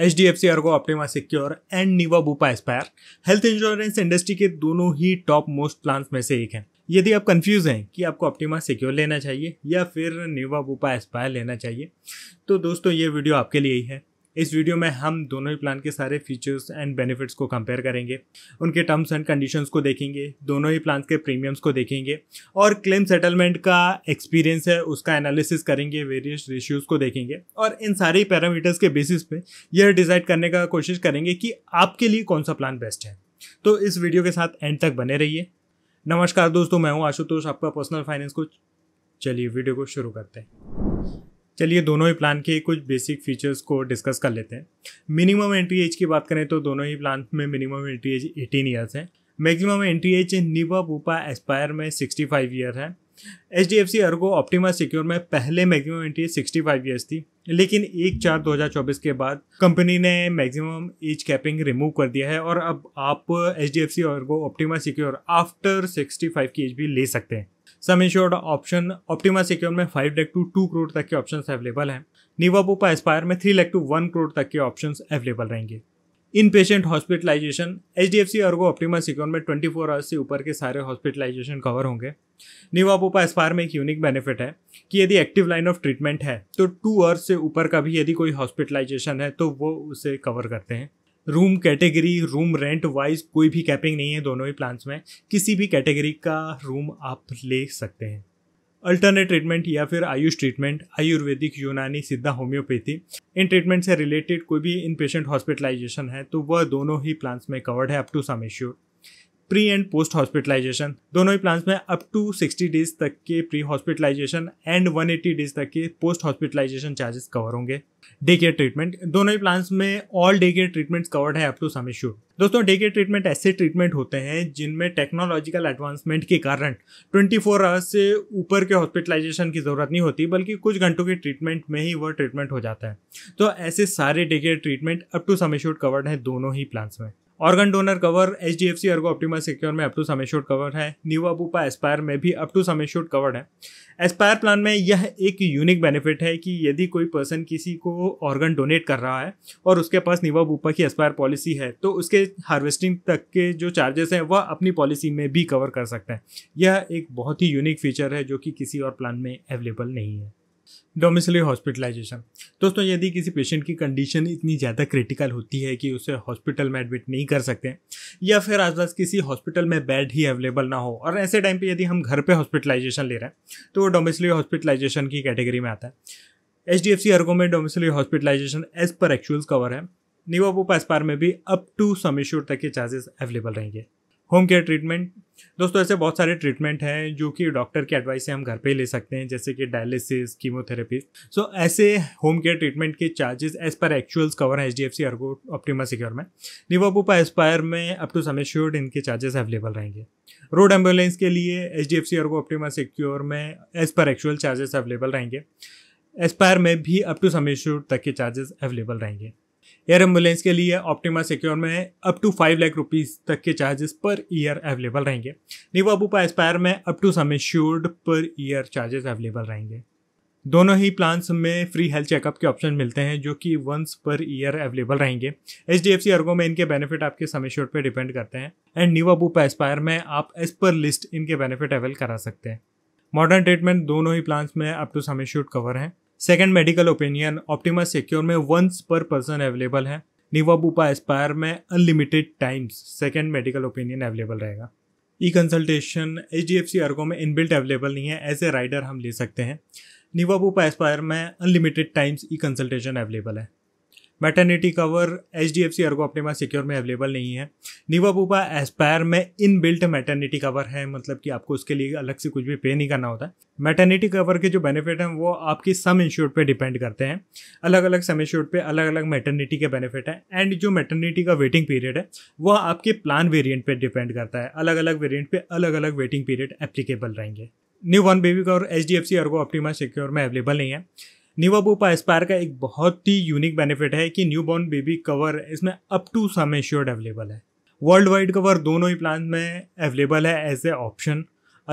H D F C ERGO Optima Secure and Niva Bupa Aspire health insurance industry के दोनों ही top most plan में से एक हैं यदि आप कंफ्यूज हैं कि आपको ऑप्टिमा सिक्योर लेना चाहिए या फिर निवा बुपा एस्पायर लेना चाहिए तो दोस्तों ये वीडियो आपके लिए ही है इस वीडियो में हम दोनों ही प्लान के सारे फीचर्स एंड बेनिफिट्स को कंपेयर करेंगे उनके टर्म्स एंड कंडीशंस को देखेंगे दोनों ही प्लान के प्रीमियम्स को देखेंगे और क्लेम सेटलमेंट का एक्सपीरियंस है उसका एनालिसिस करेंगे वेरियस रेशियोज़ को देखेंगे और इन सारे पैरामीटर्स के बेसिस पे यह डिसाइड करने का कोशिश करेंगे कि आपके लिए कौन सा प्लान बेस्ट है तो इस वीडियो के साथ एंड तक बने रहिए नमस्कार दोस्तों मैं हूँ आशुतोष आपका पर्सनल फाइनेंस कोच चलिए वीडियो को शुरू करते हैं चलिए दोनों ही प्लान के कुछ बेसिक फीचर्स को डिस्कस कर लेते हैं मिनिमम एंट्री एज की बात करें तो दोनों ही प्लान में minimum entry age eighteen years है maximum entry age Niva Bupa Aspire में सिक्सटी फाइव ईयर है H D F C ERGO Optima Secure में पहले maximum entry age sixty five years थी लेकिन एक चार दो हज़ार चौबीस के बाद कंपनी ने मैक्सिमम एज कैपिंग रिमूव कर दिया है और अब आप H D F C ERGO Optima Secure after sixty five की एज भी ले सकते हैं sum insured option Optima Secure में five lakh to two crore तक के ऑप्शन अवेलेबल हैं निवा पोपा एस्पायर में three lakh to one crore तक के ऑप्शन अवेलेबल रहेंगे in patient hospitalization H D F C और ऑप्टिमा सिक्योर में ट्वेंटी फोर आवर्स से ऊपर के सारे हॉस्पिटलाइजेशन कवर होंगे निवा पोपा एस्पायर में एक यूनिक बेनिफिट है कि यदि एक्टिव लाइन ऑफ ट्रीटमेंट है तो टू आवर्स से ऊपर का भी यदि कोई हॉस्पिटलाइजेशन है तो वो उसे कवर करते हैं room category room rent wise कोई भी कैपिंग नहीं है दोनों ही प्लान्स में किसी भी कैटेगरी का रूम आप ले सकते हैं अल्टरनेट ट्रीटमेंट या फिर आयुष ट्रीटमेंट आयुर्वेदिक यूनानी सिद्धा होम्योपैथी इन ट्रीटमेंट से रिलेटेड कोई भी इन पेशेंट हॉस्पिटलाइजेशन है तो वह दोनों ही प्लान्स में कवर्ड है अप टू सम इश्यू प्री एंड पोस्ट हॉस्पिटलाइजेशन दोनों ही प्लान्स में अप टू सिक्सटी डेज तक के pre hospitalization and one eighty days तक के पोस्ट हॉस्पिटलाइजेशन चार्जेस कवर होंगे डे केयर ट्रीटमेंट दोनों ही प्लान्स में all day care treatments covered है अप टू सम इश्यू दोस्तों डे केयर ट्रीटमेंट ऐसे ट्रीटमेंट होते हैं जिनमें टेक्नोलॉजिकल एडवांसमेंट के कारण ट्वेंटी फोर आवर्स से ऊपर के हॉस्पिटलाइजेशन की ज़रूरत नहीं होती बल्कि कुछ घंटों के ट्रीटमेंट में ही वह ट्रीटमेंट हो जाता है तो ऐसे सारे day care treatment up to sum insured covered हैं दोनों ही प्लान्स में organ donor cover H D F C ERGO Optimal Secure में अप टू शोट कवर है न्यू अबूपा एस्पायर में भी अप टू शोट कवर है एस्पायर प्लान में यह एक यूनिक बेनिफिट है कि यदि कोई पर्सन किसी को ऑर्गन डोनेट कर रहा है और उसके पास न्यूवा बूपा की एस्पायर पॉलिसी है तो उसके हार्वेस्टिंग तक के जो चार्जेस हैं वह अपनी पॉलिसी में भी कवर कर सकते हैं यह एक बहुत ही यूनिक फीचर है जो कि किसी और प्लान में अवेलेबल नहीं है डोमिसली हॉस्पिटलाइजेशन दोस्तों यदि किसी पेशेंट की कंडीशन इतनी ज़्यादा क्रिटिकल होती है कि उसे हॉस्पिटल में एडमिट नहीं कर सकते या फिर आसपास किसी हॉस्पिटल में बेड ही अवेलेबल ना हो और ऐसे टाइम पे यदि हम घर पे हॉस्पिटलाइजेशन ले रहे हैं तो वो डोमिसली हॉस्पिटलाइजेशन की कैटेगरी में आता है H D F C Ergo में domiciliary hospitalization as per actuals cover है निवापोपा एसपार में भी अप टू समेश्योर तक के चार्जेस अवेलेबल रहेंगे होम केयर ट्रीटमेंट दोस्तों ऐसे बहुत सारे ट्रीटमेंट हैं जो कि डॉक्टर के एडवाइस से हम घर पे ले सकते हैं जैसे कि डायलिसिस कीमोथेरेपी सो so, ऐसे होम केयर ट्रीटमेंट के charges as per actuals cover हैं H D F C ERGO Optima Secure में निवापोपा एस्पायर में अप टू समय श्योर्ड इनके चार्जेस अवेलेबल रहेंगे रोड एम्बुलेंस के लिए H D F C ERGO Optima Secure में as per actual charges available रहेंगे Aspire में भी अप टू समय श्योर तक के चार्जेस अवेलेबल रहेंगे एयर एम्बुलेंस के लिए ऑप्टिमा सिक्योर में up to five lakh rupees तक के चार्जेस पर ईयर अवेलेबल रहेंगे निवा बुपा एस्पायर में up to sum insured per year charges available रहेंगे दोनों ही प्लान्स में फ्री हेल्थ चेकअप के ऑप्शन मिलते हैं जो कि वंस पर ईयर अवेलेबल रहेंगे H D F C Ergo में इनके बेनिफिट आपके समय श्योर पर डिपेंड करते हैं एंड न्यू एस्पायर में आप एज पर लिस्ट इनके बेनिफिट अवेल करा सकते हैं मॉडर्न ट्रीटमेंट दोनों ही प्लान्स में up to sum insured cover हैं second medical opinion Optima Secure में वंस पर पर्सन अवेलेबल है निवाबूपा एस्पायर में unlimited times second medical opinion available रहेगा e consultation H D F C Ergo में inbuilt available नहीं है as a rider हम ले सकते हैं निवाबूपा एस्पायर में unlimited times e consultation available है maternity cover H D F C ERGO अपने पास सिक्योर में अवेलेबल नहीं है निवा पुपा एस्पायर में इन बिल्ट मैटर्निटी कवर है मतलब कि आपको उसके लिए अलग से कुछ भी पे नहीं करना होता है मैटर्निटी कवर के जो बेनिफिट हैं वो आपकी सम इंश्योर पे डिपेंड करते हैं अलग अलग सम इंश्योर पे अलग अलग मैटर्निटी के बेनिफिट हैं एंड जो मैटर्निटी का वेटिंग पीरियड है वह आपके प्लान वेरियंट पर डिपेंड करता है अलग अलग वेरियंट पर अलग अलग वेटिंग पीरियड एप्लीकेबल रहेंगे न्यू वन बेबी का और H D F C Ergo Optima Secure में अवेलेबल नहीं है निवाबोपा एस्पायर का एक बहुत ही यूनिक बेनिफिट है कि न्यूबॉर्न बेबी कवर इसमें up to sum assured available है वर्ल्ड वाइड कवर दोनों ही प्लान में अवेलेबल है एज ए ऑप्शन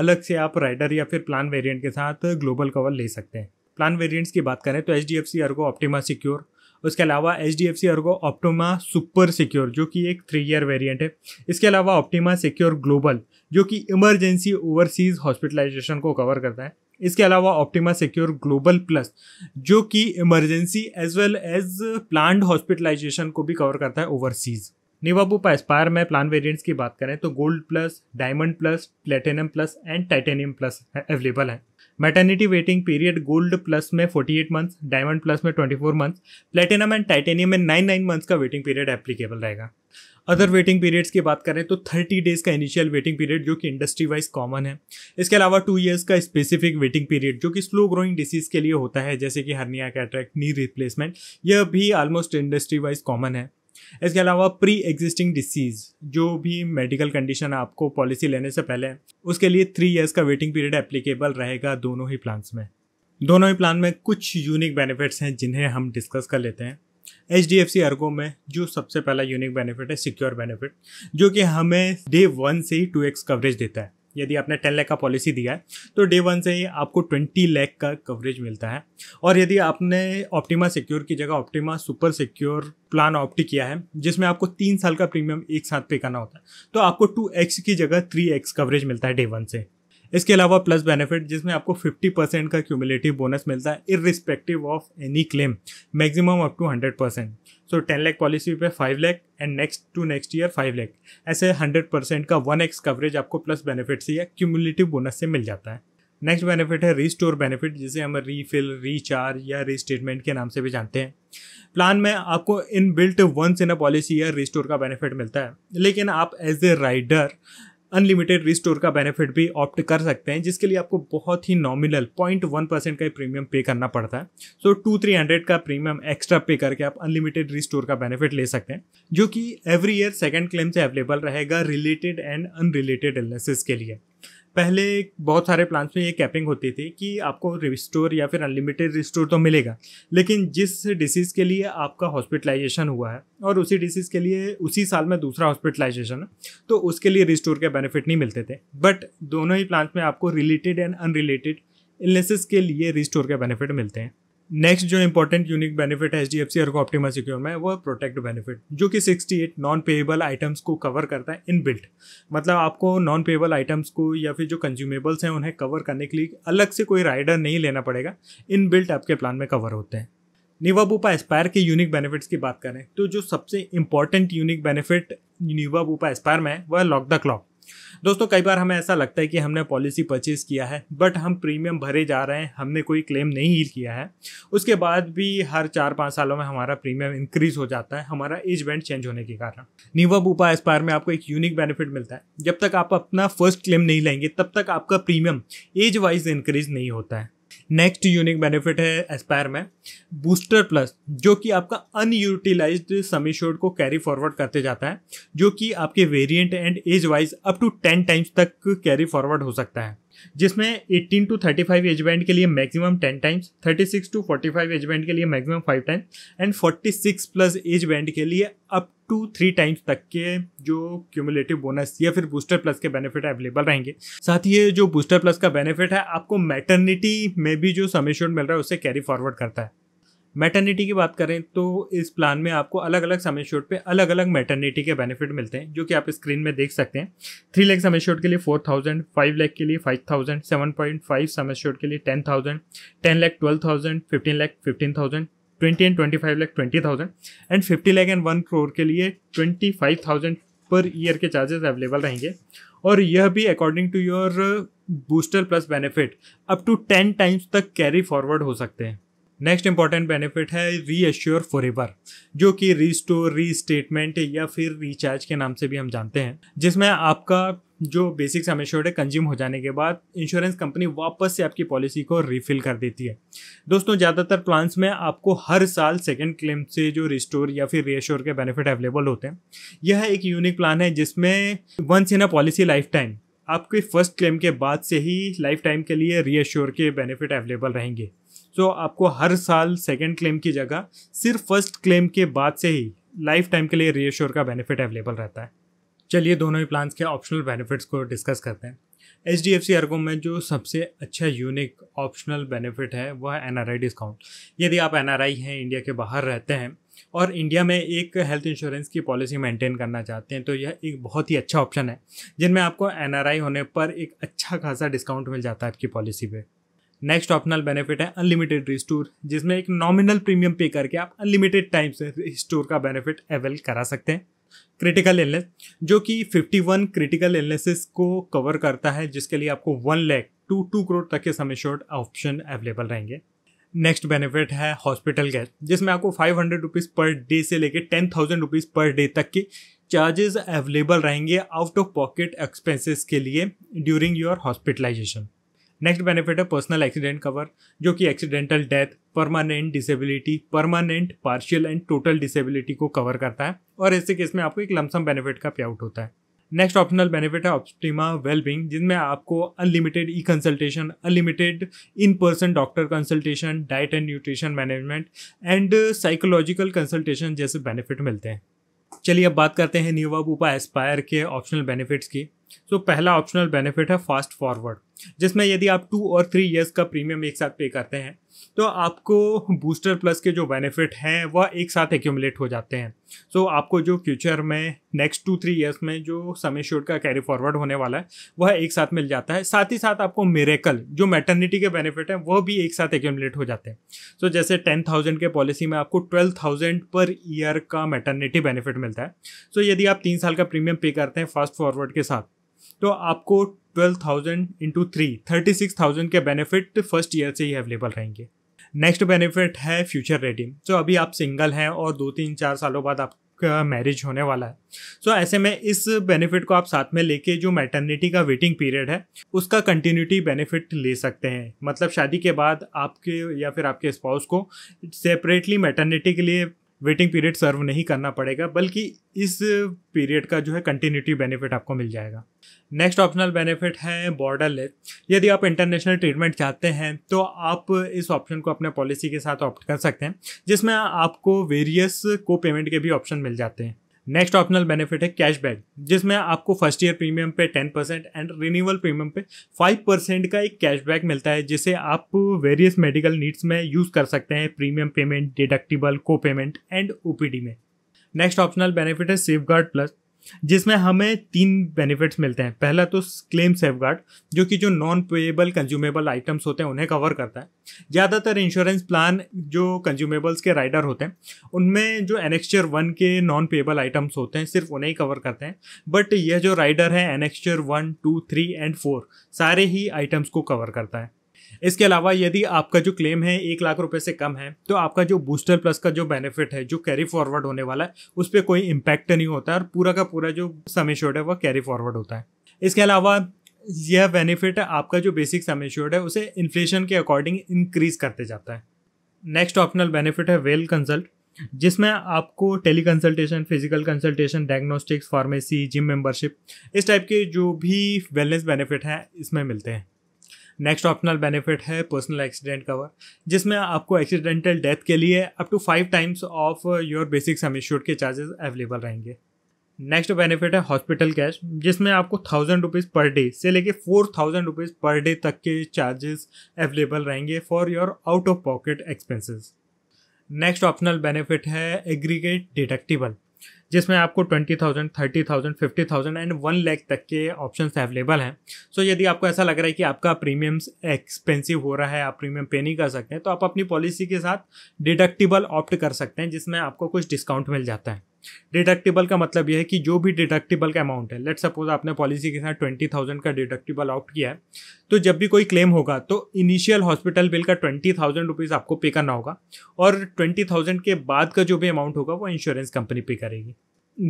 अलग से आप राइडर या फिर प्लान वेरिएंट के साथ ग्लोबल कवर ले सकते हैं प्लान वेरिएंट्स की बात करें तो H D F C Ergo Optima Secure उसके अलावा H D F C Ergo Optima Super Secure जो कि एक थ्री ईयर वेरिएंट है इसके अलावा ऑप्टिमा सिक्योर ग्लोबल जो कि इमरजेंसी ओवरसीज हॉस्पिटलाइजेशन को कवर करता है इसके अलावा ऑप्टिमा सिक्योर ग्लोबल प्लस जो कि emergency as well as planned hospitalisation को भी कवर करता है ओवरसीज़ निवाबुपा एस्पायर में प्लान वेरिएंट्स की बात करें तो Gold Plus Diamond Plus Platinum Plus and Titanium Plus available है maternity waiting period Gold Plus में 48 मंथ्स डायमंड प्लस में 24 मंथ्स प्लेटिनम एंड टाइटेनियम में 9 9 मंथ्स का वेटिंग पीरियड एप्लीकेबल रहेगा अदर वेटिंग पीरियड्स की बात करें तो थर्टी डेज़ का इनिशियल वेटिंग पीरियड जो कि इंडस्ट्री वाइज कॉमन है इसके अलावा टू ईयर्स का स्पेसिफिक वेटिंग पीरियड जो कि स्लो ग्रोइंग डिसीज़ के लिए होता है जैसे कि हर्निया कैट्रैक्ट नी रिप्लेसमेंट यह भी ऑलमोस्ट इंडस्ट्री वाइज कॉमन है इसके अलावा प्री एग्जिस्टिंग डिसीज़ जो भी मेडिकल कंडीशन आपको पॉलिसी लेने से पहले उसके लिए थ्री ईयर्स का वेटिंग पीरियड एप्लीकेबल रहेगा दोनों ही प्लान्स में दोनों ही प्लान में कुछ यूनिक बेनिफिट्स हैं जिन्हें हम डिस्कस कर लेते हैं H D F C Ergo में जो सबसे पहला यूनिक बेनिफिट है सिक्योर बेनिफिट जो कि हमें डे वन से ही टू एक्स कवरेज देता है यदि आपने टेन लैख का पॉलिसी दिया है तो डे वन से ही आपको ट्वेंटी लैख का कवरेज मिलता है और यदि आपने ऑप्टिमा सिक्योर की जगह Optima Super Secure plan opt किया है जिसमें आपको तीन साल का प्रीमियम एक साथ पे करना होता है तो आपको टू एक्स की जगह थ्री एक्स कवरेज मिलता है डे वन से इसके अलावा प्लस बेनिफिट जिसमें आपको 50 परसेंट का क्यूमुलेटिव बोनस मिलता है irrespective of any claim maximum up to 100 percent so ten lakh policy पे five lakh and next to next year five lakh ऐसे हंड्रेड परसेंट का वन एक्स कवरेज आपको प्लस बेनिफिट से या क्यूमुलेटिव बोनस से मिल जाता है नेक्स्ट बेनिफिट है रीस्टोर बेनिफिट जिसे हम रीफिल रीचार्ज या रीस्टेटमेंट के नाम से भी जानते हैं प्लान में आपको in built once in a policy या रीस्टोर का बेनिफिट मिलता है लेकिन आप as a rider unlimited restore का बेनिफिट भी ऑप्ट कर सकते हैं जिसके लिए आपको बहुत ही नॉमिनल पॉइंट वन परसेंट का प्रीमियम पे करना पड़ता है सो टू थ्री हंड्रेड का प्रीमियम एक्स्ट्रा पे करके आप अनलिमिटेड रिस्टोर का बेनिफिट ले सकते हैं जो कि एवरी ईयर सेकेंड क्लेम से अवेलेबल रहेगा रिलेटेड एंड अनरिलेटेड इलनेसेस के लिए पहले बहुत सारे प्लान्स में ये कैपिंग होती थी कि आपको रिस्टोर या फिर अनलिमिटेड रिस्टोर तो मिलेगा लेकिन जिस डिसीज़ के लिए आपका हॉस्पिटलाइजेशन हुआ है और उसी डिसीज़ के लिए उसी साल में दूसरा हॉस्पिटलाइजेशन है तो उसके लिए रिस्टोर के बेनिफिट नहीं मिलते थे बट दोनों ही प्लान्स में आपको रिलेटेड एंड अनरिलेटेड इलनेसेस के लिए रिस्टोर के बेनिफिट मिलते हैं नेक्स्ट जो इंपॉर्टेंट यूनिक बेनिफिट है एच डी एफ सी और ऑप्टिमा सिक्योर में वो प्रोटेक्ट बेनिफिट जो कि sixty eight non payable items को कवर करता है इन बिल्ट मतलब आपको नॉन पेएबल आइटम्स को या फिर जो कंज्यूमेबल्स हैं उन्हें कवर करने के लिए अलग से कोई राइडर नहीं लेना पड़ेगा इन बिल्ट आपके प्लान में कवर होते हैं निवा बूपा एस्पायर के यूनिक बेनिफिट्स की बात करें तो जो सबसे important unique benefit Niva Bupa Aspire में है वह लॉक द क्लॉक दोस्तों कई बार हमें ऐसा लगता है कि हमने पॉलिसी परचेज किया है बट हम प्रीमियम भरे जा रहे हैं हमने कोई क्लेम नहीं किया है उसके बाद भी हर चार पाँच सालों में हमारा प्रीमियम इंक्रीज हो जाता है हमारा एज बैंड चेंज होने के कारण नीवा बूपा एस्पायर में आपको एक यूनिक बेनिफिट मिलता है जब तक आप अपना फर्स्ट क्लेम नहीं लेंगे तब तक आपका प्रीमियम एज वाइज इंक्रीज नहीं होता है नेक्स्ट यूनिक बेनिफिट है एस्पायर में बूस्टर प्लस जो कि आपका समी समीशोड को कैरी फॉरवर्ड करते जाता है जो कि आपके variant and age wise up to ten times तक कैरी फॉरवर्ड हो सकता है जिसमें 18 टू 35 एज बैंड के लिए maximum 10 times 36 to 45 age band के लिए maximum 5 times and 46 plus age band के लिए अप टू थ्री टाइम्स तक के जो क्यूमुलेटिव बोनस या फिर बूस्टर प्लस के बेनिफिट अवेलेबल रहेंगे साथ ही ये जो बूस्टर प्लस का बेनिफिट है आपको मैटर्निटी में भी जो समेशन मिल रहा है उसे कैरी फॉरवर्ड करता है मैटर्निटी की बात करें तो इस प्लान में आपको अलग अलग समय शोट पे अलग अलग मैटर्निटी के बेनिफिट मिलते हैं जो कि आप स्क्रीन में देख सकते हैं थ्री लैख समय शोट के लिए फोर थाउजेंड फाइव लैख के लिए five thousand seven point five sum insured के लिए ten thousand ten lakh twelve thousand fifteen lakh fifteen thousand twenty and twenty five lakh twenty thousand and fifty lakh and one crore के लिए twenty five thousand per year के charges available रहेंगे और यह भी according to your Booster Plus benefit up to ten times तक carry forward हो सकते हैं नेक्स्ट इंपॉर्टेंट बेनिफिट है री एश्योर फॉर एवर जो कि रीस्टोर री स्टेटमेंट या फिर रिचार्ज के नाम से भी हम जानते हैं जिसमें आपका जो बेसिक सम एश्योर्ड है कंज्यूम हो जाने के बाद इंश्योरेंस कंपनी वापस से आपकी पॉलिसी को रिफिल कर देती है दोस्तों ज़्यादातर प्लान्स में आपको हर साल सेकेंड क्लेम से जो रिस्टोर या फिर रीएश्योर के बेनिफिट अवेलेबल होते हैं यह एक यूनिक प्लान है जिसमें once in a policy lifetime आपके फर्स्ट क्लेम के बाद से ही लाइफ टाइम के लिए रीएश्योर के बेनिफिट अवेलेबल रहेंगे तो आपको हर साल सेकेंड क्लेम की जगह सिर्फ फर्स्ट क्लेम के बाद से ही लाइफ टाइम के लिए रीएश्योर का बेनिफिट अवेलेबल रहता है चलिए दोनों ही प्लान्स के ऑप्शनल बेनिफिट्स को डिस्कस करते हैं H D F C Ergo में जो सबसे अच्छा यूनिक ऑप्शनल बेनिफिट है वह है एन आर आई डिस्काउंट यदि आप एन आर आई हैं इंडिया के बाहर रहते हैं और इंडिया में एक हेल्थ इंश्योरेंस की पॉलिसी मेंटेन करना चाहते हैं तो यह एक बहुत ही अच्छा ऑप्शन है जिनमें आपको एन आर आई होने पर एक अच्छा खासा डिस्काउंट मिल जाता है आपकी पॉलिसी पर नेक्स्ट ऑप्शनल बेनिफिट है अनलिमिटेड रिस्टोर जिसमें एक नॉमिनल प्रीमियम पे करके आप अनलिमिटेड टाइम से रिस्टोर का बेनिफिट अवेल करा सकते हैं क्रिटिकल इलनेस जो कि 51 क्रिटिकल इलनेसेस को कवर करता है जिसके लिए आपको one lakh to two crore तक के समय शोर्ट ऑप्शन अवेलेबल रहेंगे नेक्स्ट बेनिफिट है हॉस्पिटल गैस जिसमें आपको five hundred rupees per day से लेकर ten thousand rupees per day तक के चार्जेस अवेलेबल रहेंगे आउट ऑफ पॉकेट एक्सपेंसेस के लिए during your hospitalisation next benefit है पर्सनल एक्सीडेंट कवर जो कि accidental death permanent disability permanent partial and total disability को कवर करता है और ऐसे केस में आपको एक लमसम बेनिफिट का पे आउट होता है नेक्स्ट ऑप्शनल बेनिफिट है ऑप्टिमा वेलबिंग जिनमें आपको unlimited e consultation unlimited in person doctor consultation diet and nutrition management and psychological consultation जैसे बेनिफिट मिलते हैं चलिए अब बात करते हैं न्यूवा उपाय एस्पायर के ऑप्शनल बेनिफिट्स की सो so, पहला ऑप्शनल बेनिफिट है फास्ट फॉरवर्ड जिसमें यदि आप टू और थ्री ईयर्स का प्रीमियम एक साथ पे करते हैं तो आपको बूस्टर प्लस के जो बेनिफिट हैं वह एक साथ एक्यूमुलेट हो जाते हैं सो so, आपको जो फ्यूचर में नेक्स्ट टू थ्री इयर्स में जो समय शोट का कैरी फॉरवर्ड होने वाला है वह एक साथ मिल जाता है साथ ही साथ आपको मेरेकल जो मैटर्निटी के बेनिफिट हैं वह भी एक साथ एक्यूमुलेट हो जाते हैं सो so, जैसे टेन थाउजेंड के पॉलिसी में आपको ट्वेल्व थाउजेंड पर ईयर का मैटर्निटी बेनिफिट मिलता है सो so, यदि आप तीन साल का प्रीमियम पे करते हैं फास्ट फॉरवर्ड के साथ तो आपको twelve thousand into three thirty six thousand के बेनिफिट फर्स्ट ईयर से ही अवेलेबल रहेंगे नेक्स्ट बेनिफिट है फ्यूचर रेडिंग सो अभी आप सिंगल हैं और दो तीन चार सालों बाद आपका मैरिज होने वाला है सो so, ऐसे में इस बेनिफिट को आप साथ में लेके जो मैटर्निटी का वेटिंग पीरियड है उसका कंटिन्यूटी बेनिफिट ले सकते हैं मतलब शादी के बाद आपके या फिर आपके स्पाउस को सेपरेटली मैटर्निटी के लिए वेटिंग पीरियड सर्व नहीं करना पड़ेगा बल्कि इस पीरियड का जो है कंटिन्यूटी बेनिफिट आपको मिल जाएगा नेक्स्ट ऑप्शनल बेनिफिट है बॉर्डर लेस यदि आप इंटरनेशनल ट्रीटमेंट चाहते हैं तो आप इस ऑप्शन को अपने पॉलिसी के साथ ऑप्ट कर सकते हैं जिसमें आपको वेरियस को पेमेंट के भी ऑप्शन मिल जाते हैं नेक्स्ट ऑप्शनल बेनिफिट है कैशबैक जिसमें आपको first year premium pay ten percent and renewal premium pay five percent का एक कैशबैक मिलता है जिसे आप वेरियस मेडिकल नीड्स में यूज़ कर सकते हैं प्रीमियम पेमेंट डिडक्टिबल को पेमेंट एंड ओ में नेक्स्ट ऑप्शनल बेनिफिट है सेफ गार्ड प्लस जिसमें हमें तीन बेनिफिट्स मिलते हैं पहला तो क्लेम सेफ जो कि जो नॉन पेएबल कंज्यूमेबल आइटम्स होते हैं उन्हें कवर करता है ज़्यादातर इंश्योरेंस प्लान जो कंज्यूमेबल्स के राइडर होते हैं उनमें जो एनेक्सचर वन के नॉन पेएबल आइटम्स होते हैं सिर्फ उन्हें ही कवर करते हैं बट यह जो राइडर है annexure one two three and four सारे ही आइटम्स को कवर करता है इसके अलावा यदि आपका जो क्लेम है एक लाख रुपए से कम है तो आपका जो बूस्टर प्लस का जो बेनिफिट है जो कैरी फॉरवर्ड होने वाला है उस पर कोई इम्पैक्ट नहीं होता है और पूरा का पूरा जो समय शोर्ड है वह कैरी फॉरवर्ड होता है इसके अलावा यह बेनिफिट आपका जो बेसिक शोर्ड है उसे इन्फ्लेशन के अकॉर्डिंग इंक्रीज करते जाता है नेक्स्ट ऑप्शनल बेनिफिट है वेल कंसल्ट जिसमें आपको teleconsultation physical consultation diagnostics pharmacy gym membership इस टाइप के जो भी वेलनेस बेनिफिट हैं इसमें मिलते हैं नेक्स्ट ऑप्शनल बेनिफिट है पर्सनल एक्सीडेंट कवर जिसमें आपको एक्सीडेंटल डेथ के लिए up to five times of your basic sum insured के चार्जेस अवेलेबल रहेंगे नेक्स्ट बेनिफिट है हॉस्पिटल कैश जिसमें आपको थाउजेंड रुपीज़ पर डे से लेके four thousand rupees per day तक के चार्जेस अवेलेबल रहेंगे for your out of pocket expenses next optional benefit है एग्रीगेट डिडक्टिबल जिसमें आपको twenty thousand thirty thousand fifty thousand and one lakh तक के ऑप्शन अवेलेबल हैं सो so, यदि आपको ऐसा लग रहा है कि आपका प्रीमियम एक्सपेंसिव हो रहा है आप प्रीमियम पे नहीं कर सकते हैं तो आप अपनी पॉलिसी के साथ डिडक्टिबल ऑप्ट कर सकते हैं जिसमें आपको कुछ डिस्काउंट मिल जाता है डिडक्टिबल का मतलब यह है कि जो भी डिडक्टिबल का अमाउंट है लेट सपोज आपने पॉलिसी के साथ ट्वेंटी थाउजेंड का डिडक्टिबल आउट किया है तो जब भी कोई क्लेम होगा तो इनिशियल हॉस्पिटल बिल का ट्वेंटी थाउजेंड रुपीज़ आपको पे करना होगा और ट्वेंटी थाउजेंड के बाद का जो भी अमाउंट होगा वो इंश्योरेंस कंपनी पे करेगी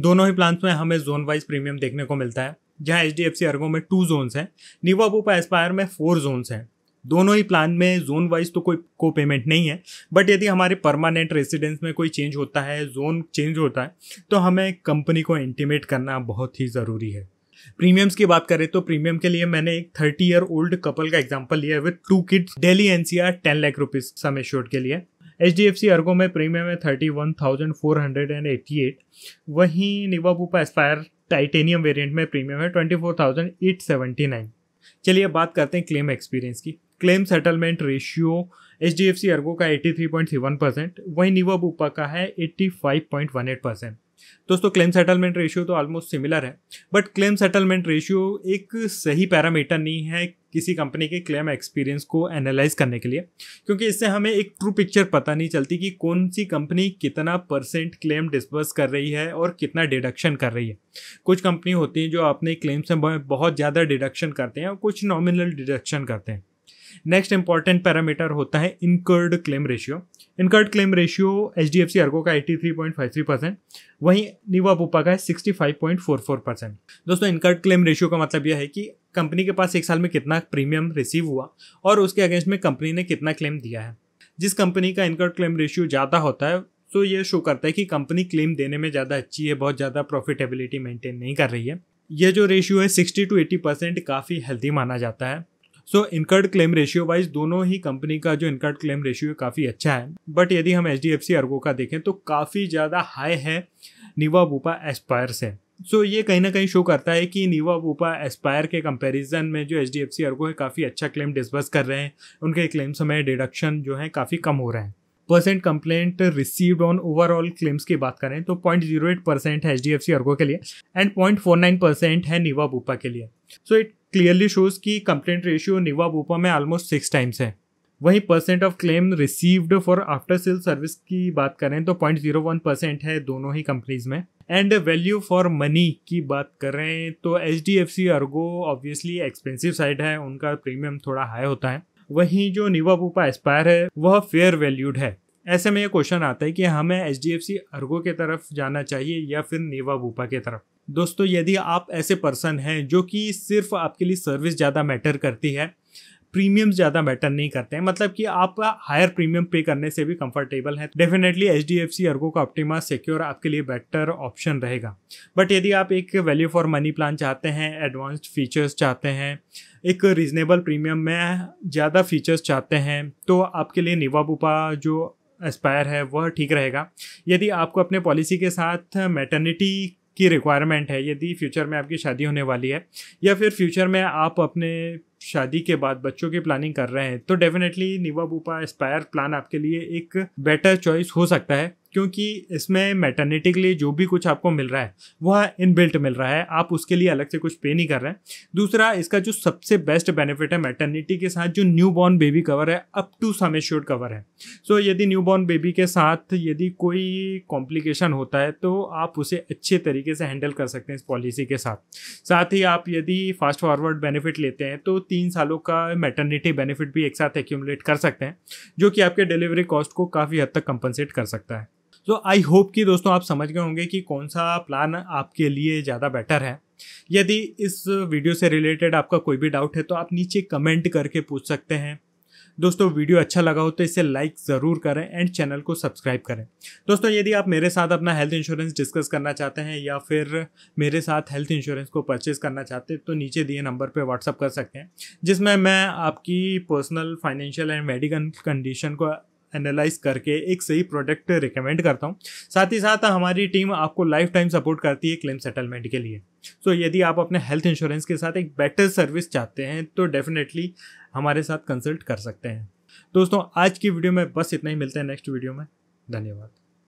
दोनों ही प्लान्स में हमें जोन वाइज प्रीमियम देखने को मिलता है जहाँ H D F C Ergo में टू जोन्स हैं निवा बुपा एस्पायर में फोर जोन्स हैं दोनों ही प्लान में जोन वाइज तो कोई को पेमेंट नहीं है बट यदि हमारे परमानेंट रेसिडेंस में कोई चेंज होता है जोन चेंज होता है तो हमें कंपनी को इंटीमेट करना बहुत ही ज़रूरी है प्रीमियम्स की बात करें तो प्रीमियम के लिए मैंने एक थर्टी ईयर ओल्ड कपल का एग्जाम्पल लिया है with two kids Delhi NCR ten lakh rupees sum assured के लिए H D F C Ergo में प्रीमियम है thirty one thousand four hundred and eighty eight वहीं निवाबूपा एस्पायर टाइटेनियम वेरिएंट में प्रीमियम है twenty four thousand eight seventy nine चलिए बात करते हैं क्लेम एक्सपीरियंस की claim settlement ratio H D F C Ergo का eighty three point one percent वहीं निवा बुपा का है eighty five point one eight percent दोस्तों क्लेम सेटलमेंट रेशियो तो ऑलमोस्ट सिमिलर है बट क्लेम सेटलमेंट रेशियो एक सही पैरामीटर नहीं है किसी कंपनी के क्लेम एक्सपीरियंस को एनालाइज करने के लिए क्योंकि इससे हमें एक ट्रू पिक्चर पता नहीं चलती कि कौन सी कंपनी कितना परसेंट क्लेम डिस्बर्स कर रही है और कितना डिडक्शन कर रही है कुछ कंपनी होती हैं जो अपने क्लेम्स में बहुत ज़्यादा डिडक्शन करते हैं और कुछ नॉमिनल डिडक्शन करते हैं नेक्स्ट इंपॉर्टेंट पैरामीटर होता है incurred claim ratio incurred claim ratio H D F C Ergo का eighty three point five three percent वहीं निवा बुपा का है sixty five point four four percent दोस्तों इनकर्ड क्लेम रेशियो का मतलब यह है कि कंपनी के पास एक साल में कितना प्रीमियम रिसीव हुआ और उसके अगेंस्ट में कंपनी ने कितना क्लेम दिया है जिस कंपनी का इनकर्ड क्लेम रेशियो ज़्यादा होता है तो ये शो करता है कि कंपनी क्लेम देने में ज़्यादा अच्छी है बहुत ज़्यादा प्रॉफिटेबिलिटी मेंटेन नहीं कर रही है यह जो रेशियो है सिक्सटी टू एट्टी परसेंट काफ़ी हेल्दी माना जाता है so incurred claim ratio wise दोनों ही कंपनी का जो इनकर्ड क्लेम रेशियो है काफ़ी अच्छा है बट यदि हम H D F C Ergo का देखें तो काफ़ी ज़्यादा हाई है निवा बुपा एस्पायर से सो so, ये कहीं ना कहीं शो करता है कि निवा वोपा एस्पायर के कंपैरिजन में जो H D F C Ergo है काफ़ी अच्छा क्लेम डिस्बर्स कर रहे हैं उनके क्लेम्स में डिडक्शन जो है काफ़ी कम हो रहे हैं percent complaint receive on overall claims की बात करें तो पॉइंट जीरो एट परसेंट है H D F C Ergo के लिए and point four nine percent है निवा बुपा के लिए सो इट क्लियरली शोज कि कंप्लेंट रेशियो निवा बोपा में ऑलमोस्ट सिक्स टाइम्स है वहीं percent of claim received for after sale service की बात करें तो पॉइंट जीरो वन परसेंट है दोनों ही कंपनीज में एंड वैल्यू फॉर मनी की बात करें तो H D F C Ergo obviously expensive side है उनका प्रीमियम थोड़ा हाई होता है वहीं जो निवा बोपा एस्पायर है वह फेयर वैल्यूड है ऐसे में ये क्वेश्चन आता है कि हमें H D F C Ergo की तरफ जाना चाहिए या फिर निवा बोपा की तरफ दोस्तों यदि आप ऐसे पर्सन हैं जो कि सिर्फ आपके लिए सर्विस ज़्यादा मैटर करती है प्रीमियम ज़्यादा मैटर नहीं करते हैं मतलब कि आप हायर प्रीमियम पे करने से भी कंफर्टेबल हैं definitely H D F C Ergo का ऑप्टिमा सिक्योर आपके लिए बेटर ऑप्शन रहेगा बट यदि आप एक वैल्यू फॉर मनी प्लान चाहते हैं एडवांस्ड फीचर्स चाहते हैं एक रीजनेबल प्रीमियम में ज़्यादा फीचर्स चाहते हैं तो आपके लिए निवा बुपा जो एस्पायर है वह ठीक रहेगा यदि आपको अपने पॉलिसी के साथ मैटर्निटी की रिक्वायरमेंट है यदि फ्यूचर में आपकी शादी होने वाली है या फिर फ्यूचर में आप अपने शादी के बाद बच्चों की प्लानिंग कर रहे हैं तो definitely Niva Bupa Aspire plan आपके लिए एक बेटर चॉइस हो सकता है क्योंकि इसमें मैटर्निटी के लिए जो भी कुछ आपको मिल रहा है वह इनबिल्ट मिल रहा है आप उसके लिए अलग से कुछ पे नहीं कर रहे हैं दूसरा इसका जो सबसे बेस्ट बेनिफिट है मैटर्निटी के साथ जो न्यू बॉर्न बेबी कवर है up to sum assured cover है सो so, यदि न्यू बॉर्न बेबी के साथ यदि कोई कॉम्प्लिकेशन होता है तो आप उसे अच्छे तरीके से हैंडल कर सकते हैं इस पॉलिसी के साथ साथ ही आप यदि फास्ट फॉरवर्ड बेनिफिट लेते हैं तो तीन सालों का मैटर्निटी बेनिफिट भी एक साथ एक्यूमुलेट कर सकते हैं जो कि आपके डिलीवरी कॉस्ट को काफ़ी हद तक कंपनसेट कर सकता है सो आई होप कि दोस्तों आप समझ गए होंगे कि कौन सा प्लान आपके लिए ज़्यादा बेटर है यदि इस वीडियो से रिलेटेड आपका कोई भी डाउट है तो आप नीचे कमेंट करके पूछ सकते हैं दोस्तों वीडियो अच्छा लगा हो तो इसे लाइक ज़रूर करें एंड चैनल को सब्सक्राइब करें दोस्तों यदि आप मेरे साथ अपना हेल्थ इंश्योरेंस डिस्कस करना चाहते हैं या फिर मेरे साथ हेल्थ इंश्योरेंस को परचेज़ करना चाहते हैं तो नीचे दिए नंबर पर व्हाट्सअप कर सकते हैं जिसमें मैं आपकी personal financial and medical condition को एनालाइज करके एक सही प्रोडक्ट रिकमेंड करता हूँ साथ ही साथ हमारी टीम आपको लाइफ टाइम सपोर्ट करती है क्लेम सेटलमेंट के लिए सो so, यदि आप अपने हेल्थ इंश्योरेंस के साथ एक बेटर सर्विस चाहते हैं तो डेफिनेटली हमारे साथ कंसल्ट कर सकते हैं दोस्तों आज की वीडियो में बस इतना ही मिलता है नेक्स्ट वीडियो में धन्यवाद